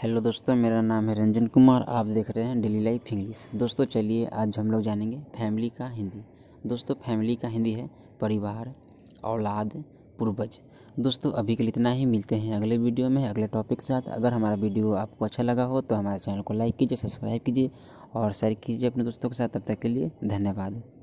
hello दोस्तों मेरा नाम है रंजन कुमार आप देख रहे हैं डेली लाइफ इंग्लिश दोस्तों चलिए आज हम लोग जानेंगे फैमिली का हिंदी दोस्तों फैमिली का हिंदी है परिवार औलाद पूर्वज दोस्तों अभी के लिए इतना ही मिलते हैं अगले वीडियो में अगले टॉपिक के साथ अगर हमारा वीडियो आपको अच्छा लगा हो तो हमारे चैनल को लाइक कीजिए सब्सक्राइब कीजिए और शेयर कीजिए अपने दोस्तों के साथ तब तक के लिए धन्यवाद